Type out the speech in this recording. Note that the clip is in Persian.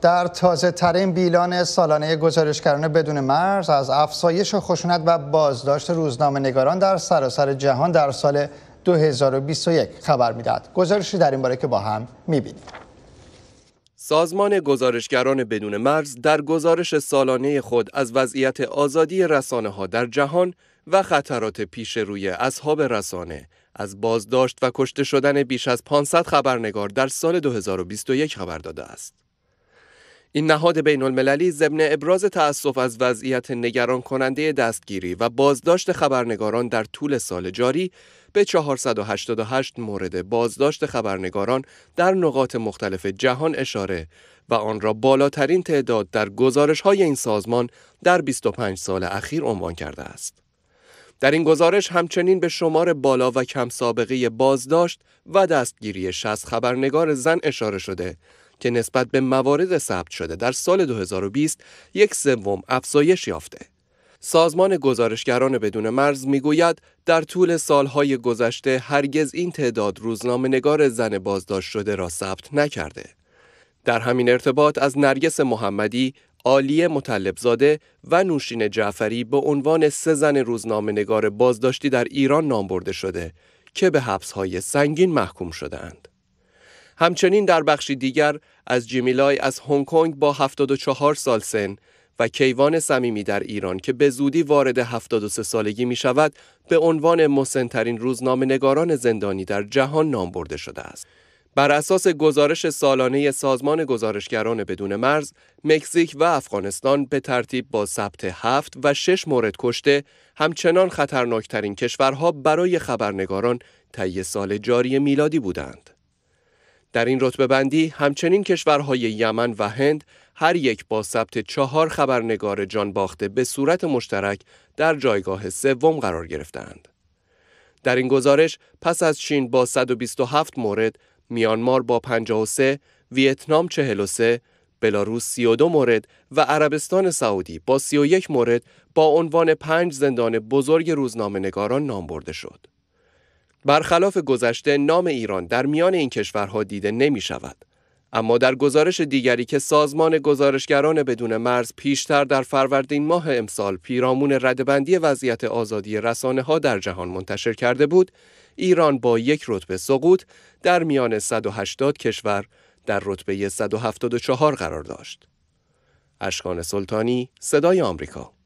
در تازه ترین بیلان سالانه گزارشگران بدون مرز از افزایش خشونت و بازداشت روزنامه نگاران در سراسر جهان در سال 2021 خبر میدهد گزارشی در این باره که با هم بینیم سازمان گزارشگران بدون مرز در گزارش سالانه خود از وضعیت آزادی رسانه ها در جهان و خطرات پیش روی اصحاب رسانه از بازداشت و کشته شدن بیش از 500 خبرنگار در سال 2021 خبر داده است. این نهاد بین المللی ضمن ابراز تأسف از وضعیت نگران کننده دستگیری و بازداشت خبرنگاران در طول سال جاری به 488 مورد بازداشت خبرنگاران در نقاط مختلف جهان اشاره و آن را بالاترین تعداد در گزارش های این سازمان در 25 سال اخیر عنوان کرده است. در این گزارش همچنین به شمار بالا و کم سابقه بازداشت و دستگیری 60 خبرنگار زن اشاره شده که نسبت به موارد ثبت شده در سال 2020 یک سوم افزایش یافته. سازمان گزارشگران بدون مرز میگوید در طول سالهای گذشته هرگز این تعداد روزنامه نگار زن بازداشت شده را ثبت نکرده. در همین ارتباط از نرگس محمدی، عالیه مطلبزاده و نوشین جعفری به عنوان سه زن روزنامه نگار بازداشتی در ایران نام برده شده که به حبسهای سنگین محکوم شدهاند. همچنین در بخشی دیگر از جیمیلای از هنگ کنگ با 74 سال سن و کیوان صمیمی در ایران که به زودی وارد 73 سالگی می شود به عنوان مسنترین روزنامه نگاران زندانی در جهان نام برده شده است. بر اساس گزارش سالانه سازمان گزارشگران بدون مرز، مکزیک و افغانستان به ترتیب با ثبت هفت و شش مورد کشته همچنان خطرناکترین کشورها برای خبرنگاران طی سال جاری میلادی بودند. در این رتبه بندی همچنین کشورهای یمن و هند هر یک با ثبت چهار خبرنگار جان باخته به صورت مشترک در جایگاه سوم قرار گرفتند. در این گزارش پس از چین با 127 مورد، میانمار با 53، ویتنام 43، بلاروس 32 مورد و عربستان سعودی با 31 مورد با عنوان پنج زندان بزرگ روزنامه نگاران نام برده شد. برخلاف گذشته نام ایران در میان این کشورها دیده نمی شود. اما در گزارش دیگری که سازمان گزارشگران بدون مرز پیشتر در فروردین ماه امسال پیرامون ردبندی وضعیت آزادی رسانه ها در جهان منتشر کرده بود، ایران با یک رتبه سقوط در میان 180 کشور در رتبه 174 قرار داشت. اشکان سلطانی، صدای آمریکا